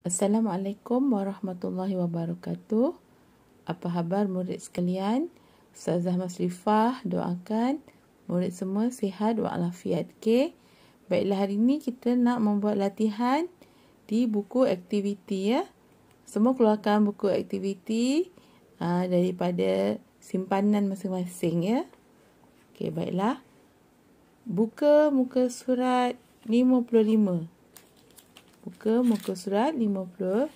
Assalamualaikum warahmatullahi wabarakatuh. Apa khabar murid sekalian? Ustazah Masrifah doakan murid semua sihat walafiat. Okay? Baiklah hari ini kita nak membuat latihan di buku aktiviti ya. Semua keluarkan buku aktiviti uh, daripada simpanan masing-masing ya. Okay, baiklah. Buka muka surat 55. Buka muka surat 55.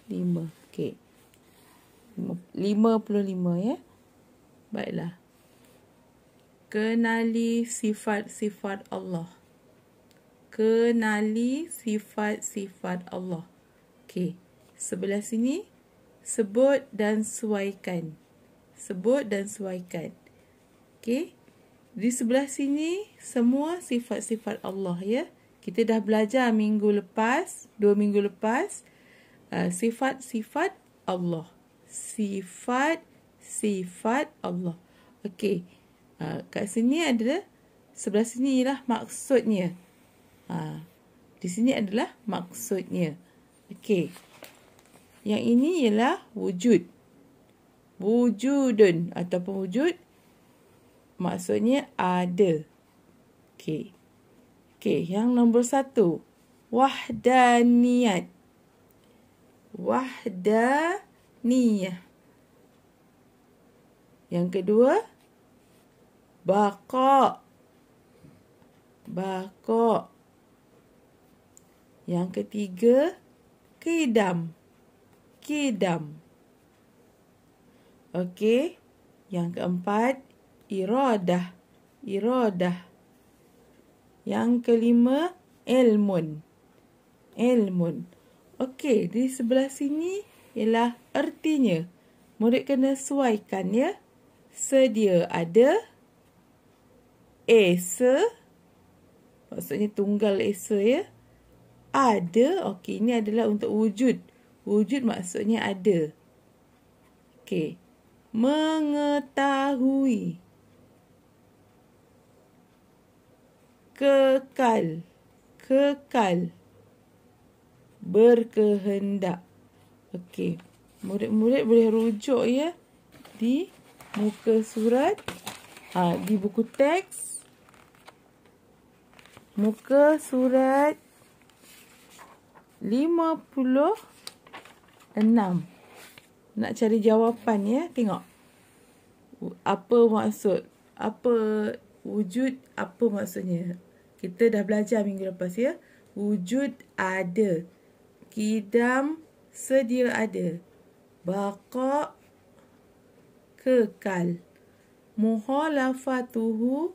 Okey. 55 ya. Baiklah. Kenali sifat-sifat Allah. Kenali sifat-sifat Allah. Okey. Sebelah sini sebut dan suaikan. Sebut dan suaikan. Okey. Di sebelah sini semua sifat-sifat Allah ya kita dah belajar minggu lepas, dua minggu lepas, sifat-sifat uh, Allah. Sifat-sifat Allah. Okey, uh, kat sini adalah, sebelah sini ialah maksudnya. Uh, di sini adalah maksudnya. Okey, yang ini ialah wujud. Wujudun ataupun wujud, maksudnya ada. Okey. Okey, yang nombor satu. niat, Wahdaniyat. niat. Yang kedua. bako, bako. Yang ketiga. Kidam. Kidam. Okey. Yang keempat. Irodah. Irodah. Irodah. Yang kelima, elmon, elmon. Okey, di sebelah sini ialah ertinya. Murid kena suaikan ya. Sedia ada esa. Maksudnya tunggal esa ya. Ada, okey ini adalah untuk wujud. Wujud maksudnya ada. Okey. Mengetahui. kekal, kekal, berkehendak. Okey, murid-murid boleh rujuk ya di muka surat, ha, di buku teks. Muka surat 56. Nak cari jawapan ya, tengok. Apa maksud? Apa wujud? Apa maksudnya? Kita dah belajar minggu lepas ya. Wujud ada. Kidam sedia ada. Bakak kekal. Muhalafatuhu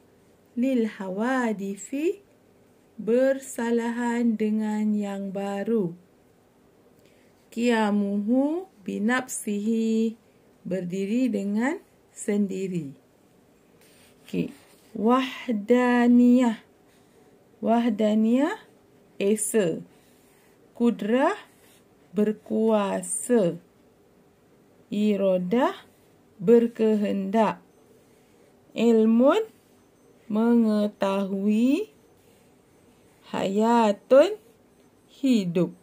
lil hawadifi bersalahan dengan yang baru. Kiamuhu binapsihi berdiri dengan sendiri. Okay. Wahdaniyah. Wahdaniyah Esa Kudrah Berkuasa Irodah Berkehendak Ilmun Mengetahui Hayatun Hidup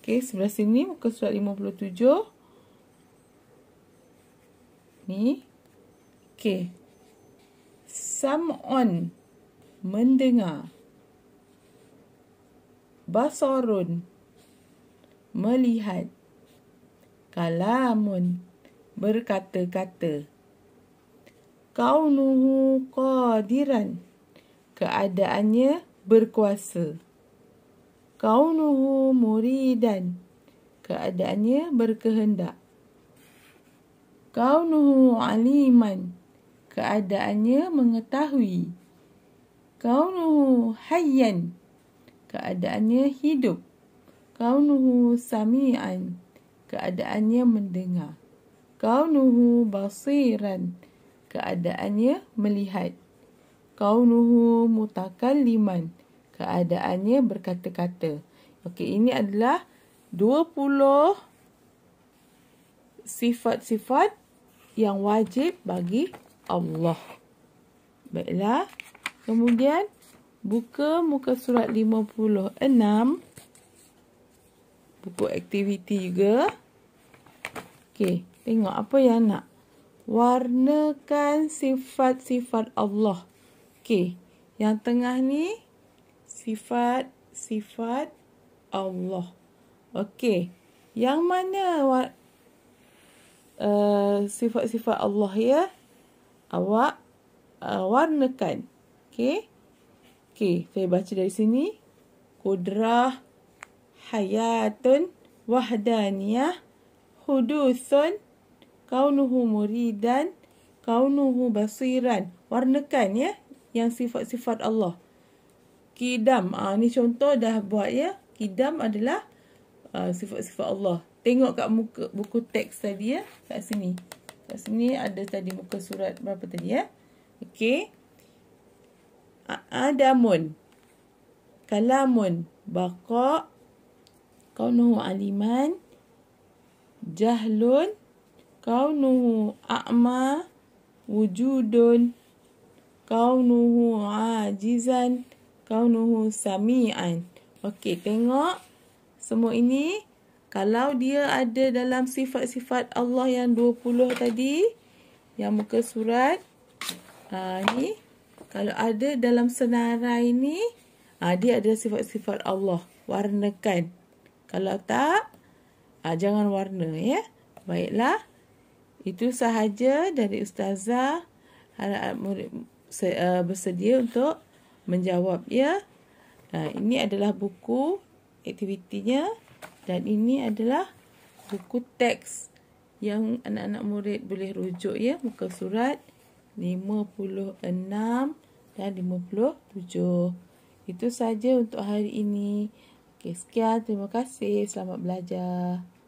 Okey, sebelah sini muka surat 57 Ni Okey Some on Some mendengar basarun melihat kalamun berkata-kata Kau nuhu qadiran keadaannya berkuasa Kau kaunuhu muridan keadaannya berkehendak Kau nuhu aliman keadaannya mengetahui Kaunuhu hayyan. Keadaannya hidup. Kaunuhu sami'an. Keadaannya mendengar. Kaunuhu basiran. Keadaannya melihat. Kaunuhu mutakalliman. Keadaannya berkata-kata. Okey, ini adalah 20 sifat-sifat yang wajib bagi Allah. Baiklah. Kemudian buka muka surat 56. Buku aktiviti juga. Okey, tengok apa yang nak. Warnakan sifat-sifat Allah. Okey, yang tengah ni sifat-sifat Allah. Okey, yang mana war- eh, sifat-sifat Allah ya awak uh, warnakan Okey. Okey, saya baca dari sini. Kudrah hayatun wahdaniyah hudusun kaunuhu muridan kaunuhu basiran. Warnakan ya yang sifat-sifat Allah. Kidam. Ah ni contoh dah buat ya. Kidam adalah ah, sifat-sifat uh, Allah. Tengok kat muka buku teks tadi ya kat sini. Kat sini ada tadi muka surat berapa tadi ya? Okey adamun kalamun baqa kaunuhu aliman jahlun kaunuhu a'ma wujudun kaunuhu ajizan kaunuhu sami'an okey tengok semua ini kalau dia ada dalam sifat-sifat Allah yang 20 tadi yang muka surat uh, ah, ni kalau ada dalam senarai ni uh, dia ada sifat-sifat Allah warnakan kalau tak uh, jangan warna ya baiklah itu sahaja dari ustazah harap murid saya, uh, bersedia untuk menjawab ya uh, ini adalah buku aktivitinya dan ini adalah buku teks yang anak-anak murid boleh rujuk ya muka surat 2 56 dan 57. Itu saja untuk hari ini. Okay, sekian. Terima kasih. Selamat belajar.